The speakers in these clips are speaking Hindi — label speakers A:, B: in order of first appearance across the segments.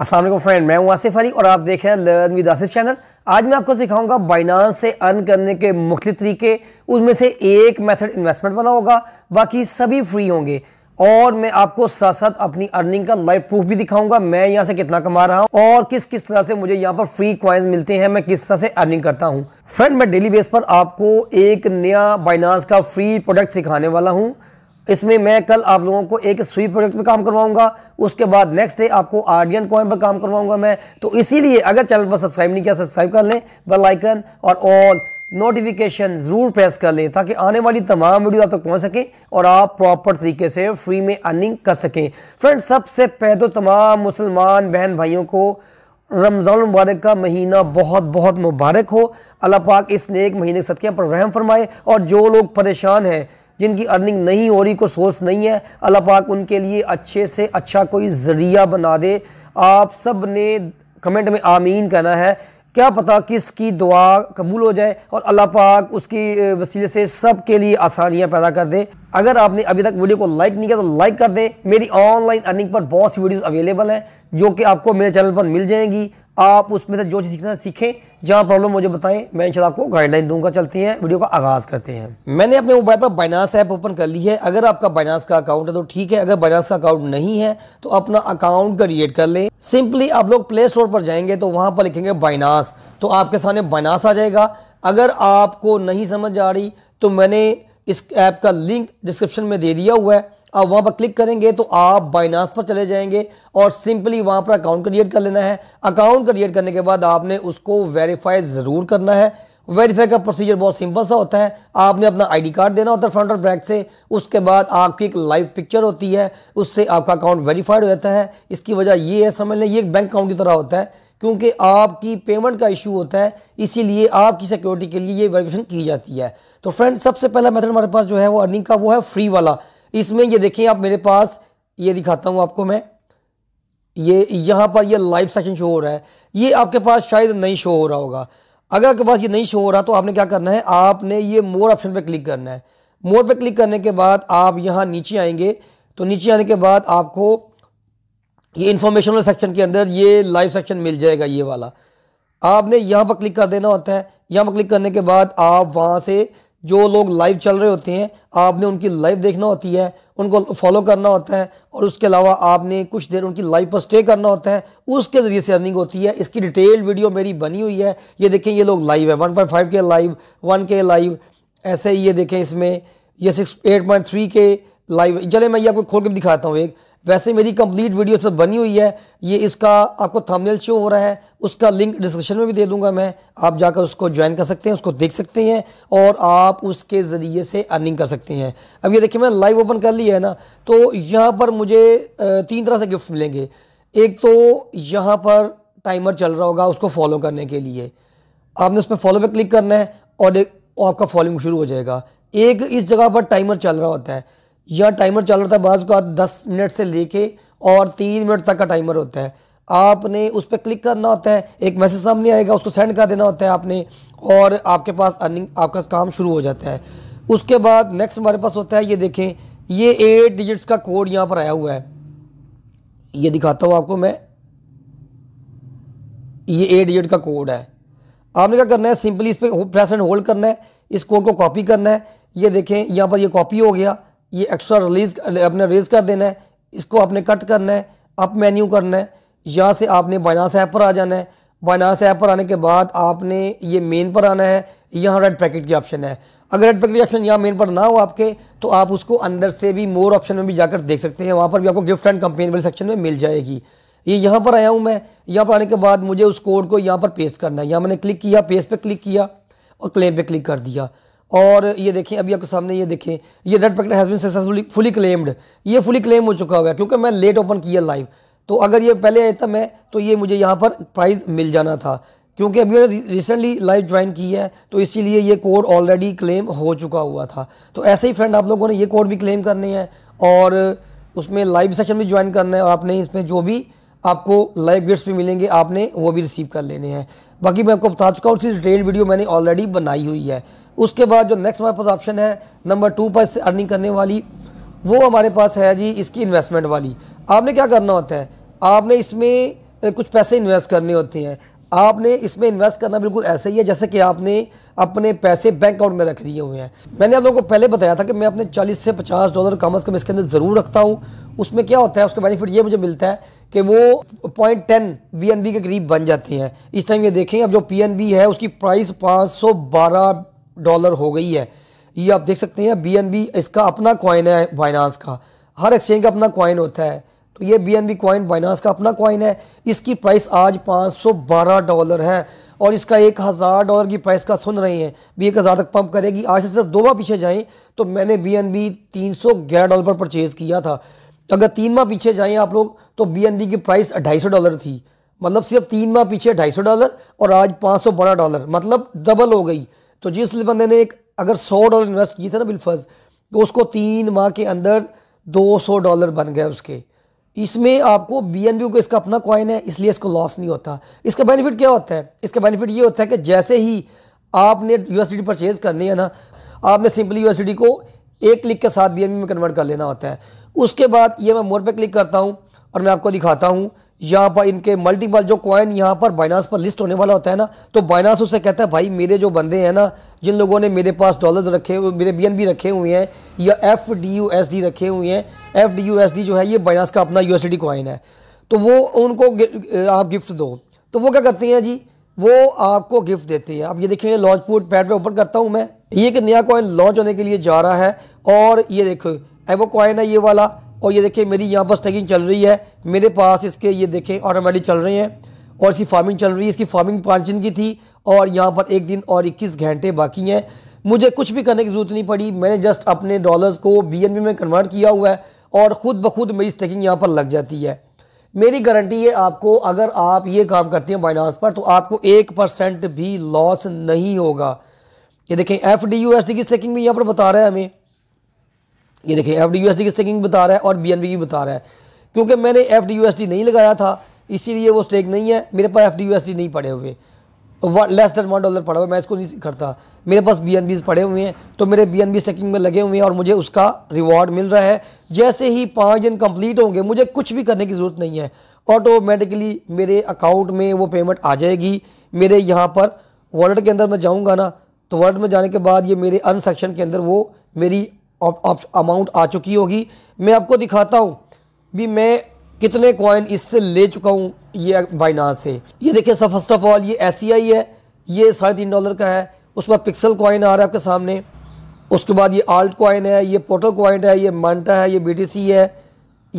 A: असल फ्रेंड मैं हूं आसिफ अली और आप देख रहे हैं लर्न विद आसिफ चैनल आज मैं आपको सिखाऊंगा बाइनास से अर्न करने के मुख्तु तरीके उनमें से एक मेथड इन्वेस्टमेंट वाला होगा बाकी सभी फ्री होंगे और मैं आपको साथ साथ अपनी अर्निंग का लाइव प्रूफ भी दिखाऊंगा मैं यहाँ से कितना कमा रहा हूँ और किस किस तरह से मुझे यहाँ पर फ्री क्वाइंस मिलते हैं मैं किस तरह से अर्निंग करता हूँ फ्रेंड मैं डेली बेस पर आपको एक नया बाइनास का फ्री प्रोडक्ट सिखाने वाला हूँ इसमें मैं कल आप लोगों को एक स्वीप प्रोजेक्ट पर काम करवाऊंगा उसके बाद नेक्स्ट डे आपको आर्डियन कॉइन पर काम करवाऊंगा मैं तो इसीलिए अगर चैनल पर सब्सक्राइब नहीं किया सब्सक्राइब कर लें बेल आइकन और ऑल नोटिफिकेशन ज़रूर प्रेस कर लें ताकि आने वाली तमाम वीडियो आप तक पहुंच सकें और आप प्रॉपर तरीके से फ्री में अर्निंग कर सकें फ्रेंड सबसे पहले तो तमाम मुसलमान बहन भाइयों को रमज़ान मुबारक का महीना बहुत बहुत मुबारक हो अल्लाह पाक इस नेक महीने सदक़े पर रहम फरमाए और जो लोग परेशान हैं जिनकी अर्निंग नहीं हो रही कोई सोर्स नहीं है अल्लाह पाक उनके लिए अच्छे से अच्छा कोई ज़रिया बना दे आप सब ने कमेंट में आमीन कहना है क्या पता किसकी दुआ कबूल हो जाए और अल्लाह पाक उसकी वसीले से सब के लिए आसानियाँ पैदा कर दे अगर आपने अभी तक वीडियो को लाइक नहीं किया तो लाइक कर दें मेरी ऑनलाइन अर्निंग पर बहुत सी वीडियोस अवेलेबल हैं जो कि आपको मेरे चैनल पर मिल जाएंगी आप उसमें से जो चीज़ सीखना सीखें जहाँ प्रॉब्लम मुझे बताएं मैं इन आपको गाइडलाइन दूंगा चलती हैं वीडियो का आगाज़ करते हैं मैंने अपने मोबाइल पर बाइनास ऐप ओपन कर ली है अगर आपका बाइनास का अकाउंट है तो ठीक है अगर बाइनास का अकाउंट नहीं है तो अपना अकाउंट क्रिएट कर लें सिंपली आप लोग प्ले स्टोर पर जाएंगे तो वहाँ पर लिखेंगे बाइनास तो आपके सामने बाइनास आ जाएगा अगर आपको नहीं समझ आ रही तो मैंने इस ऐप का लिंक डिस्क्रिप्शन में दे दिया हुआ है अब वहाँ पर क्लिक करेंगे तो आप बाइनास पर चले जाएंगे और सिंपली वहाँ पर अकाउंट क्रिएट कर लेना है अकाउंट क्रिएट करने के बाद आपने उसको वेरीफाई ज़रूर करना है वेरीफाई का प्रोसीजर बहुत सिंपल सा होता है आपने अपना आईडी कार्ड देना होता है फ्रंट और बैक से उसके बाद आपकी एक लाइव पिक्चर होती है उससे आपका अकाउंट वेरीफाइड हो जाता है इसकी वजह ये है समझ लें ये एक बैंक अकाउंट की तरह होता है क्योंकि आपकी पेमेंट का इशू होता है इसीलिए आपकी सिक्योरिटी के लिए ये वेरीफिकेशन की जाती है तो फ्रेंड सबसे पहला मेथड हमारे पास जो है वो अर्निंग का वो है फ्री वाला इसमें ये देखें आप मेरे पास ये दिखाता हूँ आपको मैं ये यहाँ पर ये लाइव सेशन शो हो रहा है ये आपके पास शायद नहीं शो हो रहा होगा अगर आपके पास ये नहीं शो हो रहा तो आपने क्या करना है आपने ये मोर ऑप्शन पर क्लिक करना है मोर पर क्लिक करने के बाद आप यहाँ नीचे आएंगे तो नीचे आने के बाद आपको ये इन्फॉर्मेशनल सेक्शन के अंदर ये लाइव सेक्शन मिल जाएगा ये वाला आपने यहाँ पर क्लिक कर देना होता है यहाँ पर क्लिक करने के बाद आप वहाँ से जो लोग लाइव चल रहे होते हैं आपने उनकी लाइव देखना होती है उनको फॉलो करना होता है और उसके अलावा आपने कुछ देर उनकी लाइव पर स्टे करना होता है उसके ज़रिए से अर्निंग होती है इसकी डिटेल वीडियो मेरी बनी हुई है ये देखें ये लोग लाइव है वन पॉइंट फाइव के लाइव वन के लाइव ऐसे ही ये देखें इसमें ये सिक्स एट पॉइंट थ्री के लाइव चले मैं ये आपको खोल के दिखाता हूँ एक वैसे मेरी कंप्लीट वीडियो सब बनी हुई है ये इसका आपको थंबनेल शो हो रहा है उसका लिंक डिस्क्रिप्शन में भी दे दूंगा मैं आप जाकर उसको ज्वाइन कर सकते हैं उसको देख सकते हैं और आप उसके ज़रिए से अर्निंग कर सकते हैं अब ये देखिए मैं लाइव ओपन कर लिया है ना तो यहाँ पर मुझे तीन तरह से गिफ्ट मिलेंगे एक तो यहाँ पर टाइमर चल रहा होगा उसको फॉलो करने के लिए आपने उस पर फॉलो पर क्लिक करना है और आपका फॉलोइंग शुरू हो जाएगा एक इस जगह पर टाइमर चल रहा होता है यह टाइमर चल रहा था बाज़ को दस मिनट से लेके और तीन मिनट तक का टाइमर होता है आपने उस पर क्लिक करना होता है एक मैसेज सामने आएगा उसको सेंड कर देना होता है आपने और आपके पास अर्निंग आपका काम शुरू हो जाता है उसके बाद नेक्स्ट हमारे पास होता है ये देखें ये एट डिजिट्स का कोड यहाँ पर आया हुआ है ये दिखाता हूँ आपको मैं ये एट डिजिट का कोड है आपने क्या करना है सिंपली इस पर प्रेस एंड होल्ड करना है इस कोड को कॉपी करना है ये देखें यहाँ पर ये कॉपी हो गया ये एक्स्ट्रा रिलीज अपने रेज कर देना है इसको आपने कट करना है अप मेन्यू करना है यहाँ से आपने बाइनास ऐप पर आ जाना है बाइनास ऐप पर आने के बाद आपने ये मेन पर आना है यहाँ रेड पैकेट की ऑप्शन है अगर रेड पैकेट की ऑप्शन यहाँ मेन पर ना हो आपके तो आप उसको अंदर से भी मोर ऑप्शन में भी जाकर देख सकते हैं वहाँ पर भी आपको गिफ्ट एंड कंपेन वाले सेक्शन में मिल जाएगी ये यह यहाँ पर आया हूँ मैं यहाँ पर आने के बाद मुझे उस कोड को यहाँ पर पेस्ट करना है यहाँ मैंने क्लिक किया पेज पर क्लिक किया और क्लेम पर क्लिक कर दिया और ये देखें अभी आपके सामने ये देखें ये that packet has been successfully fully claimed ये फुली क्लेम हो चुका हुआ है क्योंकि मैं लेट ओपन किया लाइव तो अगर ये पहले आया था मैं तो ये मुझे यहाँ पर प्राइज़ मिल जाना था क्योंकि अभी मैंने रिसेंटली लाइव ज्वाइन की है तो इसीलिए ये कोड ऑलरेडी क्लेम हो चुका हुआ था तो ऐसे ही फ्रेंड आप लोगों ने ये कोड भी क्लेम करने हैं और उसमें लाइव सेशन भी ज्वाइन करना है और आपने इसमें जो भी आपको लाइव गिफ्ट्स भी मिलेंगे आपने वो भी रिसीव कर लेने हैं बाकी मैं आपको बता चुका हूँ उसकी डिटेल वीडियो मैंने ऑलरेडी बनाई हुई है उसके बाद जो नेक्स्ट हमारे पास ऑप्शन है नंबर टू पर अर्निंग करने वाली वो हमारे पास है जी इसकी इन्वेस्टमेंट वाली आपने क्या करना होता है आपने इसमें कुछ पैसे इन्वेस्ट करने होते हैं आपने इसमें इन्वेस्ट करना बिल्कुल ऐसे ही है जैसे कि आपने अपने पैसे बैंक अकाउंट में रख दिए हुए हैं मैंने आप लोगों को पहले बताया था कि मैं अपने 40 से 50 डॉलर कम अज़ कम इसके अंदर ज़रूर रखता हूँ उसमें क्या होता है उसका बेनिफिट ये मुझे मिलता है कि वो पॉइंट टेन बी के करीब बन जाती हैं इस टाइम ये देखें अब जो पी है उसकी प्राइस पाँच डॉलर हो गई है ये आप देख सकते हैं बी इसका अपना कॉइन है बाइनास का हर एक्सचेंज का अपना कॉइन होता है तो ये B N B coin Binance का अपना कॉइन है इसकी प्राइस आज 512 डॉलर है और इसका एक हज़ार डॉलर की प्राइस का सुन रहे हैं भी एक हज़ार तक पंप करेगी आज से सिर्फ दो माह पीछे जाएँ तो मैंने बी एन बी तीन सौ ग्यारह डॉलर पर परचेज़ किया था अगर तीन माह पीछे जाएँ आप लोग तो बी एन बी की प्राइस ढाई सौ डॉलर थी मतलब सिर्फ तीन माह पीछे ढाई सौ डॉलर और आज पाँच सौ बारह डॉलर मतलब डबल हो गई तो जिस बंदे ने एक अगर सौ डॉलर इन्वेस्ट किए थे ना बिलफर्ज तो उसको तीन माह के अंदर दो सौ डॉलर बन गए उसके इसमें आपको बी एन बी को इसका अपना कॉइन है इसलिए इसको लॉस नहीं होता इसका बेनिफिट क्या होता है इसका बेनिफिट ये होता है कि जैसे ही आपने यू एस परचेज करनी है ना आपने सिंपली यू को एक क्लिक के साथ बी में कन्वर्ट कर लेना होता है उसके बाद ये मैं मोर पे क्लिक करता हूँ और मैं आपको दिखाता हूँ यहाँ पर इनके मल्टीपल जो कॉइन यहाँ पर बाइनास पर लिस्ट होने वाला होता है ना तो बाइनास उसे कहता है भाई मेरे जो बंदे हैं ना जिन लोगों ने मेरे पास डॉलर्स रखे हुए मेरे बी रखे हुए हैं या F D U S D रखे हुए हैं F D U S D जो है ये बाइनास का अपना यू एस डी कॉइन है तो वो उनको आप गिफ्ट दो तो वो क्या करते हैं जी वो आपको गिफ्ट देते हैं आप ये देखें लॉन्च पूट पैड पे ओपन करता हूँ मैं ये एक नया कॉइन लॉन्च होने के लिए जा रहा है और ये देखो एवो कॉइन है ये वाला और ये देखें मेरी यहाँ पर स्टैकिंग चल रही है मेरे पास इसके ये देखें ऑटोमेटिक e चल रहे हैं और इसकी फार्मिंग चल रही है इसकी फार्मिंग पाँच दिन की थी और यहाँ पर एक दिन और इक्कीस घंटे बाकी हैं मुझे कुछ भी करने की ज़रूरत नहीं पड़ी मैंने जस्ट अपने डॉलर्स को बी में कन्वर्ट किया हुआ है और ख़ुद ब खुद मेरी स्टैकिंग यहाँ पर लग जाती है मेरी गारंटी है आपको अगर आप ये काम करते हैं बाइनास पर तो आपको एक परसेंट भी लॉस नहीं होगा ये देखें F D U S D की स्टैकिंग भी यहाँ पर बता रहा है हमें ये देखिए F D U S D की स्टेकिंग बता रहा है और बी एन बी की बता रहा है क्योंकि मैंने F D U S D नहीं लगाया था इसीलिए वो स्टेक नहीं है मेरे पास एफ डी यू एस नहीं पड़े हुए लेस दैन वन डॉलर पड़ा हुआ मैं इसको नहीं करता मेरे पास बी एन बीज पड़े हुए हैं तो मेरे बी एन बी स्टेकिंग में लगे हुए हैं और मुझे उसका रिवॉर्ड मिल रहा है जैसे ही पाँच दिन कंप्लीट होंगे मुझे कुछ भी करने की ज़रूरत नहीं है ऑटोमेटिकली मेरे अकाउंट में वो पेमेंट आ जाएगी मेरे यहाँ पर वॉलेट के अंदर मैं जाऊँगा ना तो वॉलेट में जाने के बाद ये मेरे अन सेक्शन के अंदर वो मेरी अमाउंट आ चुकी होगी मैं आपको दिखाता हूँ भी मैं कितने कॉइन इससे ले चुका हूँ ये बाइनास से ये देखिए sir first of all S एस e है ये साढ़े तीन डॉलर का है उस पर पिक्सल कॉइन आ रहा है आपके सामने उसके बाद ये आल्ट कॉइन है ये पोर्टल कॉइन है ये मंटा है ये बी है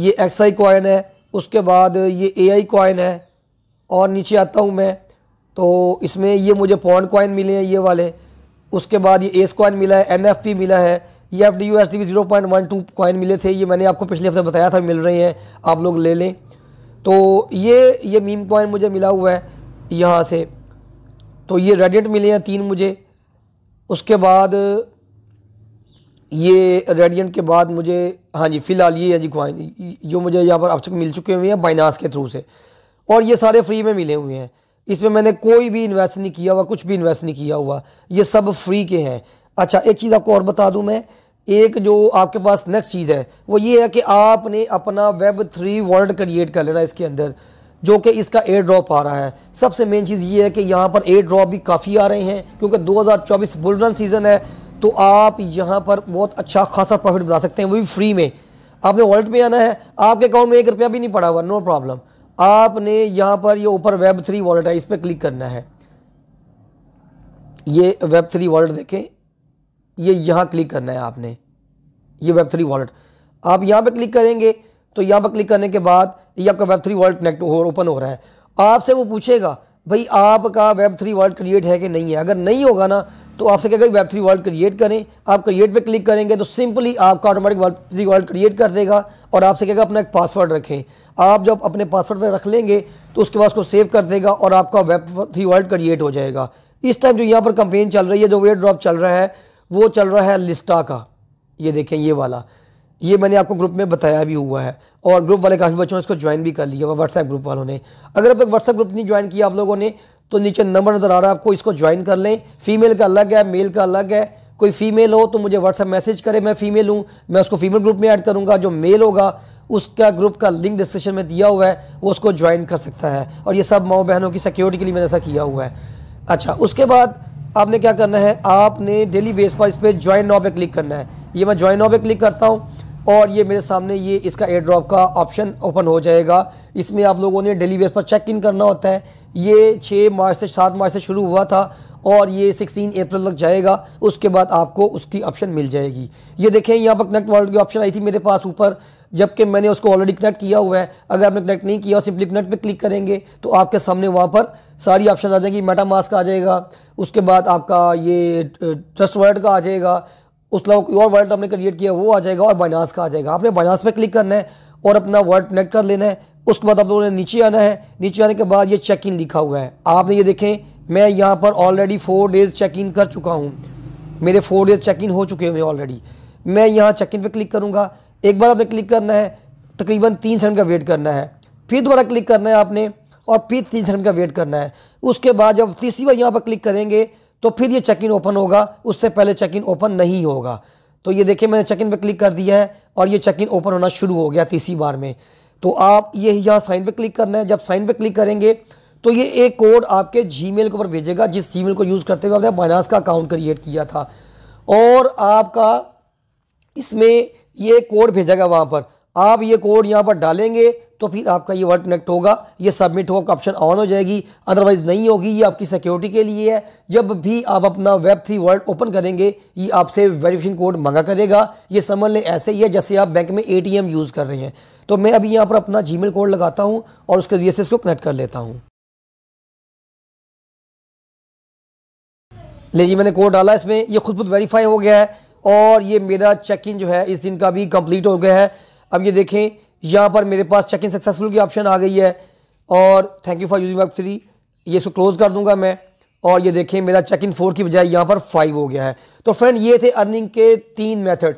A: ये एक्स आई कॉइन है उसके बाद ये ए आई कॉइन है और नीचे आता हूँ मैं तो इसमें ये मुझे पॉन कॉइन मिले हैं ये वाले उसके बाद ये एस कॉइन मिला है एन मिला है ये F D U S D zero point one two coin मिले थे ये मैंने आपको पिछले हफ्ते बताया था मिल रहे हैं आप लोग ले लें तो ये ये मीम कॉइन मुझे मिला हुआ है यहाँ से तो ये रेडिट मिले हैं तीन मुझे उसके बाद ये रेडियंट के बाद मुझे हाँ जी फ़िलहाल ये है जी कॉइन जो मुझे यहाँ पर अब तक मिल चुके हुए हैं बाइनास के थ्रू से और ये सारे फ्री में मिले हुए हैं इसमें मैंने कोई भी इन्वेस्ट नहीं किया हुआ कुछ भी इन्वेस्ट नहीं किया हुआ ये सब फ्री के हैं अच्छा एक चीज़ आपको और बता दूं मैं एक जो आपके पास नेक्स्ट चीज़ है वो ये है कि आपने अपना वेब थ्री वर्ल्ड क्रिएट कर लेना इसके अंदर जो कि इसका एयर ड्रॉप आ रहा है सबसे मेन चीज़ ये है कि यहाँ पर एयर ड्रॉप भी काफ़ी आ रहे हैं क्योंकि 2024 चौबीस सीज़न है तो आप यहाँ पर बहुत अच्छा खासा प्रॉफिट बना सकते हैं वो भी फ्री में आपने वॉलेट में आना है आपके अकाउंट में एक रुपया भी नहीं पड़ा हुआ नो प्रॉब्लम आपने यहाँ पर ये ऊपर वेब थ्री वॉलेट है इस पर क्लिक करना है ये वेब थ्री वॉलेट देखें ये यहाँ क्लिक करना है आपने ये वेब थ्री वॉलेट आप यहाँ पर क्लिक करेंगे तो यहाँ पर क्लिक करने के बाद ये आपका वेब थ्री वॉलेट कनेक्ट हो ओपन हो रहा है आपसे वो पूछेगा भाई आपका वेब थ्री वर्ल्ड क्रिएट है कि नहीं है अगर नहीं होगा ना तो आपसे क्या वेब थ्री वर्ल्ड क्रिएट करें आप क्रिएट पे क्लिक करेंगे तो सिंपली आपका automatic web three world create कर देगा और आपसे क्या अपना एक पासवर्ड रखें आप जब अपने पासवर्ड पर रख लेंगे तो उसके बाद उसको सेव कर देगा और आपका वेब थ्री वर्ल्ड क्रिएट हो जाएगा इस टाइम जो यहाँ पर कंपेन चल रही है जो वेयर ड्रॉप चल रहा है वो चल रहा है लिस्टा का ये देखें ये वाला ये मैंने आपको ग्रुप में बताया भी हुआ है और ग्रुप वाले काफ़ी बच्चों ने इसको ज्वाइन भी कर लिया हुआ व्हाट्सएप ग्रुप वालों ने अगर अब तक व्हाट्सएप ग्रुप नहीं ज्वाइन किया आप लोगों ने तो नीचे नंबर नज़र आ रहा है आपको इसको ज्वाइन कर लें फीमेल का अलग है मेल का अलग है कोई फीमेल हो तो मुझे व्हाट्सएप मैसेज करे मैं फीमेल हूँ मैं उसको फीमेल ग्रुप में ऐड करूँगा जो मेल होगा उसका ग्रुप का लिंक डिस्क्रिप्शन में दिया हुआ है वो उसको ज्वाइन कर सकता है और ये सब माओ बहनों की सिक्योरिटी के लिए मैंने ऐसा किया हुआ है अच्छा उसके बाद आपने क्या करना है आपने डेली बेस पर इस पर ज्वाइन नाव पे क्लिक करना है ये मैं ज्वाइन नाव पर क्लिक करता हूँ और ये मेरे सामने ये इसका एयर ड्रॉप का ऑप्शन ओपन हो जाएगा इसमें आप लोगों ने डेली बेस पर चेक इन करना होता है ये छः मार्च से सात मार्च से शुरू हुआ था और ये सिक्सटीन अप्रैल तक जाएगा उसके बाद आपको उसकी ऑप्शन मिल जाएगी ये देखें यहाँ पर कनेक्ट वर्ल्ड की ऑप्शन आई थी मेरे पास ऊपर जबकि मैंने उसको ऑलरेडी कनेक्ट किया हुआ है अगर आपने कनेक्ट नहीं किया और सिंपली कनेक्ट पे क्लिक करेंगे तो आपके सामने वहाँ पर सारी ऑप्शन आ जाएगी मेटा मास्क आ जाएगा उसके बाद आपका ये ट्रस्ट वर्ल्ड का आ जाएगा उस अलावा कोई और वर्ल्ड हमने क्रिएट किया वो आ जाएगा और बाइनास का आ जाएगा आपने बाइनास पे क्लिक करना है और अपना वर्ल्ड कनेक्ट कर लेना है उसके बाद आप लोगों ने नीचे आना है नीचे आने के बाद ये चेक इन लिखा हुआ है आपने ये देखें मैं यहाँ पर already four days check in कर चुका हूँ मेरे फोर डेज़ चेक इन हो चुके हुए ऑलरेडी मैं यहाँ चेक इन पर क्लिक करूँगा एक बार आपने क्लिक करना है तकरीबन तीन सेकंड का वेट करना है फिर दोबारा क्लिक करना है आपने और फिर तीन सेकंड का वेट करना है उसके बाद जब तीसरी बार यहाँ पर क्लिक करेंगे तो फिर ये चेक इन ओपन होगा उससे पहले चेक इन ओपन नहीं होगा तो ये देखिए मैंने चेक इन पर क्लिक कर दिया है और ये चेक इन ओपन होना शुरू हो गया तीसरी बार में तो आप ये यहाँ साइन पे क्लिक करना है जब साइन पे क्लिक करेंगे तो ये एक कोड आपके मेल के ऊपर भेजेगा जिस मेल को यूज़ करते हुए आपने बाइनास का अकाउंट क्रिएट किया था और आपका इसमें ये कोड भेजेगा वहाँ पर आप ये कोड यहाँ पर डालेंगे तो फिर आपका ये वर्ड कनेक्ट होगा ये सबमिट होगा ऑप्शन ऑन हो जाएगी अदरवाइज़ नहीं होगी ये आपकी सिक्योरिटी के लिए है जब भी आप अपना वेब थ्री वर्ड ओपन करेंगे ये आपसे वेरिफिकेशन कोड मंगा करेगा ये समझ लें ऐसे ही है जैसे आप बैंक में ए यूज़ कर रहे हैं तो मैं अभी यहाँ पर अपना जी कोड लगाता हूँ और उसके जरिए से इसको कनेक्ट कर लेता हूँ ले जी मैंने कोड डाला इसमें ये खुद खुद वेरीफाई हो गया है और ये मेरा चेक इन जो है इस दिन का भी कंप्लीट हो गया है अब ये देखें यहाँ पर मेरे पास चेक इन सक्सेसफुल की ऑप्शन आ गई है और thank you for using web three ये इसको क्लोज़ कर दूंगा मैं और ये देखें मेरा चेक इन फोर की बजाय यहाँ पर फाइव हो गया है तो फ्रेंड ये थे अर्निंग के तीन मेथड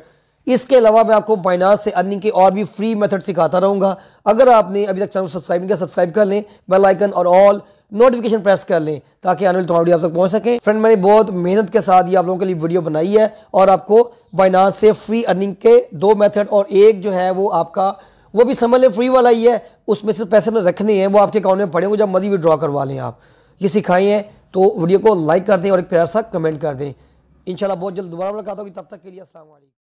A: इसके अलावा मैं आपको बाइनास से अर्निंग के और भी फ्री मेथड सिखाता रहूँगा अगर आपने अभी तक चैनल सब्सक्राइब नहीं किया सब्सक्राइब कर लें बेल आइकन और ऑल नोटिफिकेशन प्रेस कर लें ताकि आने वाली तुम्हारी आप तक पहुँच सकें फ्रेंड मैंने बहुत मेहनत के साथ ये आप लोगों के लिए वीडियो बनाई है और आपको बाइनास से फ्री अर्निंग के दो मेथड और एक जो है वो आपका वो भी समझ लें फ्री वाला ही है उसमें सिर्फ पैसे में रखने हैं वो आपके अकाउंट में पड़े होंगे जब मर्जी विड्रॉ करवा लें आप ये सिखाई हैं तो वीडियो को लाइक कर दें और एक प्यार सा कमेंट कर दें इंशाल्लाह बहुत जल्द दोबारा मुलाकात होगी तब तक के लिए असल